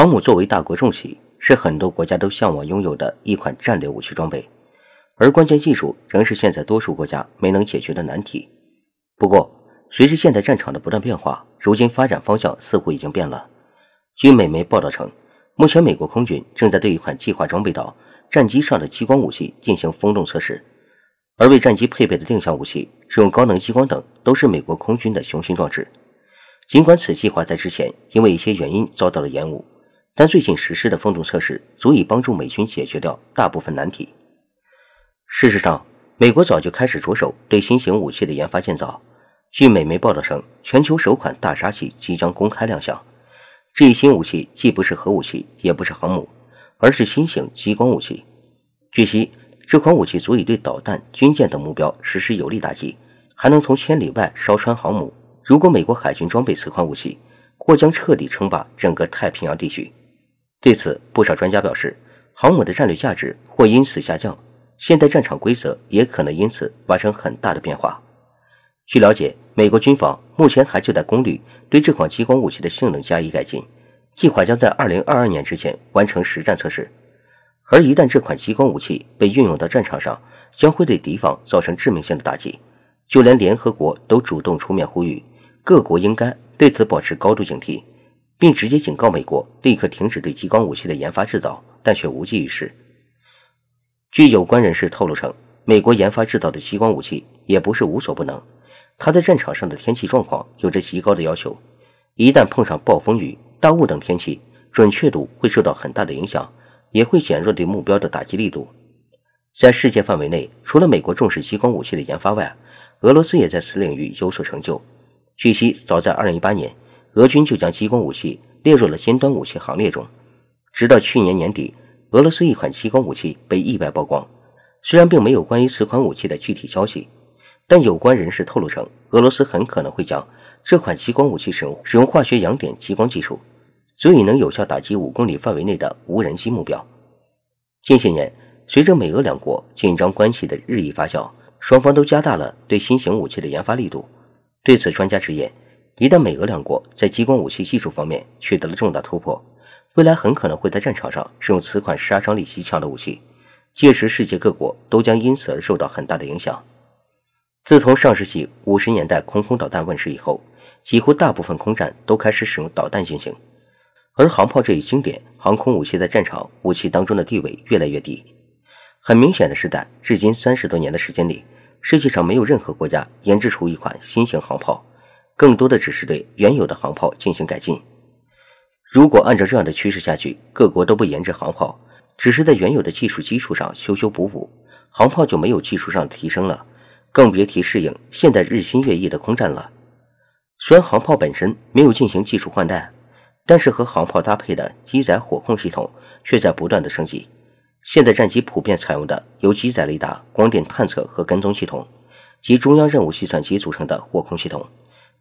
航母作为大国重器，是很多国家都向往拥有的一款战略武器装备，而关键技术仍是现在多数国家没能解决的难题。不过，随着现代战场的不断变化，如今发展方向似乎已经变了。据美媒报道称，目前美国空军正在对一款计划装备到战机上的激光武器进行风洞测试，而为战机配备的定向武器、使用高能激光等，都是美国空军的雄心壮志。尽管此计划在之前因为一些原因遭到了延误。但最近实施的风洞测试足以帮助美军解决掉大部分难题。事实上，美国早就开始着手对新型武器的研发建造。据美媒报道称，全球首款大杀器即将公开亮相。这一新武器既不是核武器，也不是航母，而是新型激光武器。据悉，这款武器足以对导弹、军舰等目标实施有力打击，还能从千里外烧穿航母。如果美国海军装备此款武器，或将彻底称霸整个太平洋地区。对此，不少专家表示，航母的战略价值或因此下降，现代战场规则也可能因此发生很大的变化。据了解，美国军方目前还就在功率对这款激光武器的性能加以改进，计划将在二零二二年之前完成实战测试。而一旦这款激光武器被运用到战场上，将会对敌方造成致命性的打击。就连联合国都主动出面呼吁，各国应该对此保持高度警惕。并直接警告美国立刻停止对激光武器的研发制造，但却无济于事。据有关人士透露称，美国研发制造的激光武器也不是无所不能，它在战场上的天气状况有着极高的要求。一旦碰上暴风雨、大雾等天气，准确度会受到很大的影响，也会减弱对目标的打击力度。在世界范围内，除了美国重视激光武器的研发外，俄罗斯也在此领域有所成就。据悉，早在2018年。俄军就将激光武器列入了尖端武器行列中。直到去年年底，俄罗斯一款激光武器被意外曝光。虽然并没有关于此款武器的具体消息，但有关人士透露称，俄罗斯很可能会将这款激光武器使用使用化学阳点激光技术，足以能有效打击五公里范围内的无人机目标。近些年，随着美俄两国紧张关系的日益发酵，双方都加大了对新型武器的研发力度。对此，专家直言。一旦美俄两国在激光武器技术方面取得了重大突破，未来很可能会在战场上使用此款杀伤力极强的武器，届时世界各国都将因此而受到很大的影响。自从上世纪五十年代空空导弹问世以后，几乎大部分空战都开始使用导弹进行，而航炮这一经典航空武器在战场武器当中的地位越来越低。很明显的是，在至今三十多年的时间里，世界上没有任何国家研制出一款新型航炮。更多的只是对原有的航炮进行改进。如果按照这样的趋势下去，各国都不研制航炮，只是在原有的技术基础上修修补补，航炮就没有技术上的提升了，更别提适应现在日新月异的空战了。虽然航炮本身没有进行技术换代，但是和航炮搭配的机载火控系统却在不断的升级。现代战机普遍采用的由机载雷达、光电探测和跟踪系统及中央任务计算机组成的火控系统。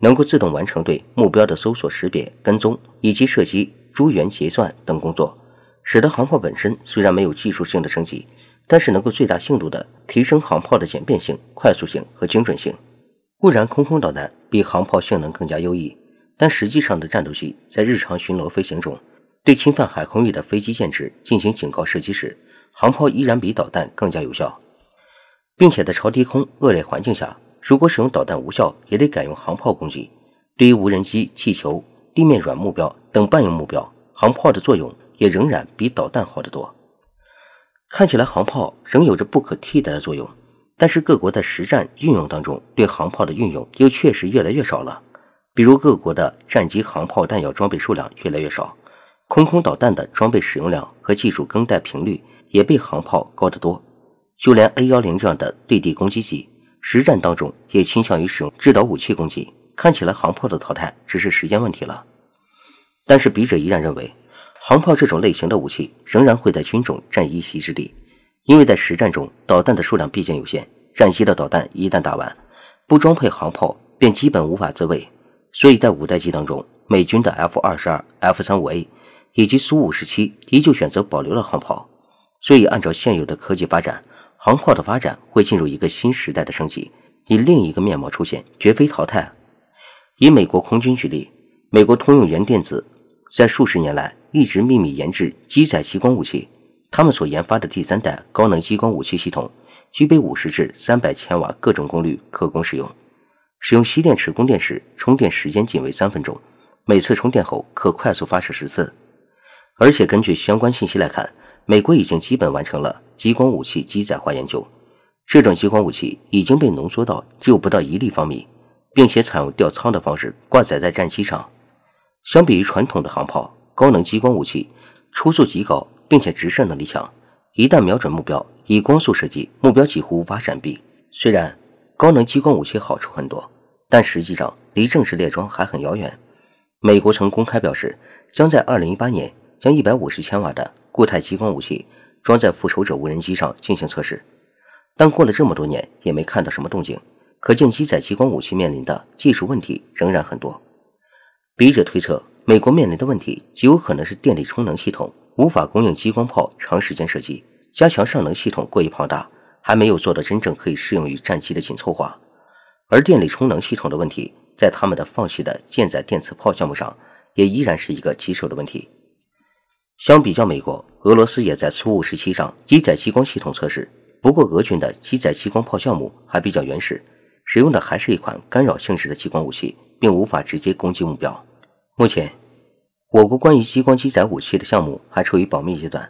能够自动完成对目标的搜索、识别、跟踪以及射击、诸元结算等工作，使得航炮本身虽然没有技术性的升级，但是能够最大限度的提升航炮的简便性、快速性和精准性。固然，空空导弹比航炮性能更加优异，但实际上的战斗机在日常巡逻飞行中，对侵犯海空域的飞机舰只进行警告射击时，航炮依然比导弹更加有效，并且在超低空恶劣环境下。如果使用导弹无效，也得改用航炮攻击。对于无人机、气球、地面软目标等半硬目标，航炮的作用也仍然比导弹好得多。看起来航炮仍有着不可替代的作用，但是各国在实战运用当中，对航炮的运用又确实越来越少了。比如各国的战机航炮弹药装备数量越来越少，空空导弹的装备使用量和技术更代频率也被航炮高得多。就连 A 幺零这样的对地攻击机。实战当中也倾向于使用制导武器攻击，看起来航炮的淘汰只是时间问题了。但是笔者依然认为，航炮这种类型的武器仍然会在军种占一席之地，因为在实战中导弹的数量毕竟有限，战机的导弹一旦打完，不装配航炮便基本无法自卫。所以在五代机当中，美军的 F 二十二、F 三五 A 以及苏五十七依旧选择保留了航炮。所以按照现有的科技发展，航炮的发展会进入一个新时代的升级，以另一个面貌出现，绝非淘汰。以美国空军举例，美国通用原电子在数十年来一直秘密研制机载激光武器。他们所研发的第三代高能激光武器系统，具备五十至三百千瓦各种功率可供使用。使用蓄电池供电时，充电时间仅为三分钟，每次充电后可快速发射十次。而且根据相关信息来看，美国已经基本完成了。激光武器机载化研究，这种激光武器已经被浓缩到只有不到一立方米，并且采用吊舱的方式挂载在战机上。相比于传统的航炮，高能激光武器初速极高，并且直射能力强。一旦瞄准目标，以光速射击，目标几乎无法闪避。虽然高能激光武器好处很多，但实际上离正式列装还很遥远。美国曾公开表示，将在2018年将150千瓦的固态激光武器。装在复仇者无人机上进行测试，但过了这么多年也没看到什么动静，可见机载激光武器面临的技术问题仍然很多。笔者推测，美国面临的问题极有可能是电力充能系统无法供应激光炮长时间射击，加强上能系统过于庞大，还没有做到真正可以适用于战机的紧凑化。而电力充能系统的问题，在他们的放弃的舰载电磁炮项目上，也依然是一个棘手的问题。相比较美国，俄罗斯也在初五时期上机载激光系统测试。不过，俄军的机载激光炮项目还比较原始，使用的还是一款干扰性质的激光武器，并无法直接攻击目标。目前，我国关于激光机载武器的项目还处于保密阶段，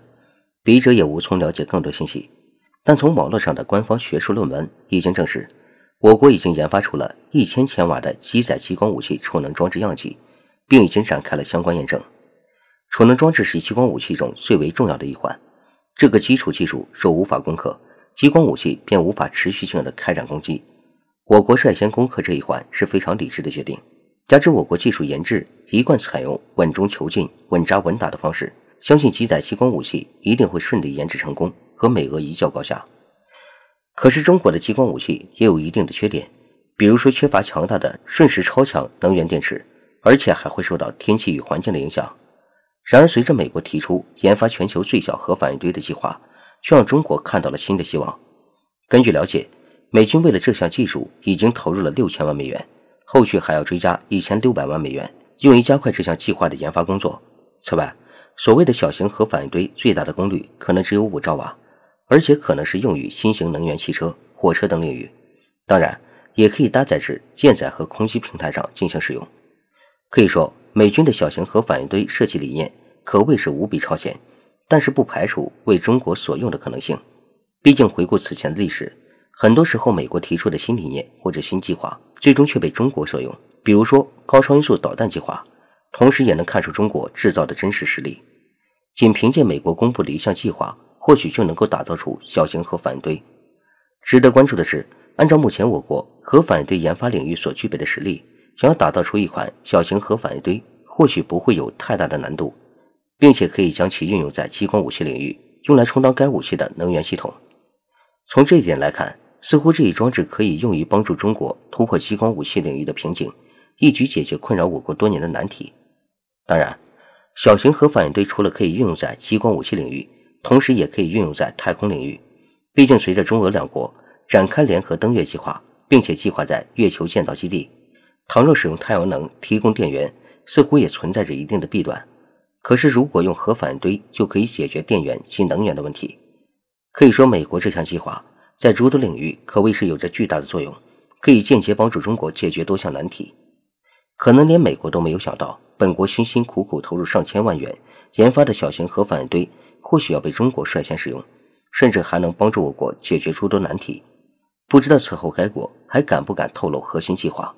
笔者也无从了解更多信息。但从网络上的官方学术论文已经证实，我国已经研发出了一千千瓦的机载激光武器储能装置样机，并已经展开了相关验证。储能装置是激光武器中最为重要的一环，这个基础技术若无法攻克，激光武器便无法持续性的开展攻击。我国率先攻克这一环是非常理智的决定。加之我国技术研制一贯采用稳中求进、稳扎稳打的方式，相信机载激光武器一定会顺利研制成功，和美俄一较高下。可是中国的激光武器也有一定的缺点，比如说缺乏强大的瞬时超强能源电池，而且还会受到天气与环境的影响。然而，随着美国提出研发全球最小核反应堆的计划，却让中国看到了新的希望。根据了解，美军为了这项技术已经投入了六千万美元，后续还要追加一千六百万美元，用于加快这项计划的研发工作。此外，所谓的小型核反应堆最大的功率可能只有五兆瓦，而且可能是用于新型能源汽车、火车等领域，当然也可以搭载至舰载和空基平台上进行使用。可以说。美军的小型核反应堆设计理念可谓是无比超前，但是不排除为中国所用的可能性。毕竟回顾此前的历史，很多时候美国提出的新理念或者新计划，最终却被中国所用。比如说高超音速导弹计划，同时也能看出中国制造的真实实力。仅凭借美国公布的一项计划，或许就能够打造出小型核反应堆。值得关注的是，按照目前我国核反应堆研发领域所具备的实力。想要打造出一款小型核反应堆，或许不会有太大的难度，并且可以将其运用在激光武器领域，用来充当该武器的能源系统。从这一点来看，似乎这一装置可以用于帮助中国突破激光武器领域的瓶颈，一举解决困扰我国多年的难题。当然，小型核反应堆除了可以运用在激光武器领域，同时也可以运用在太空领域。毕竟，随着中俄两国展开联合登月计划，并且计划在月球建造基地。倘若使用太阳能提供电源，似乎也存在着一定的弊端。可是，如果用核反应堆，就可以解决电源及能源的问题。可以说，美国这项计划在诸多领域可谓是有着巨大的作用，可以间接帮助中国解决多项难题。可能连美国都没有想到，本国辛辛苦苦投入上千万元研发的小型核反应堆，或许要被中国率先使用，甚至还能帮助我国解决诸多难题。不知道此后该国还敢不敢透露核心计划？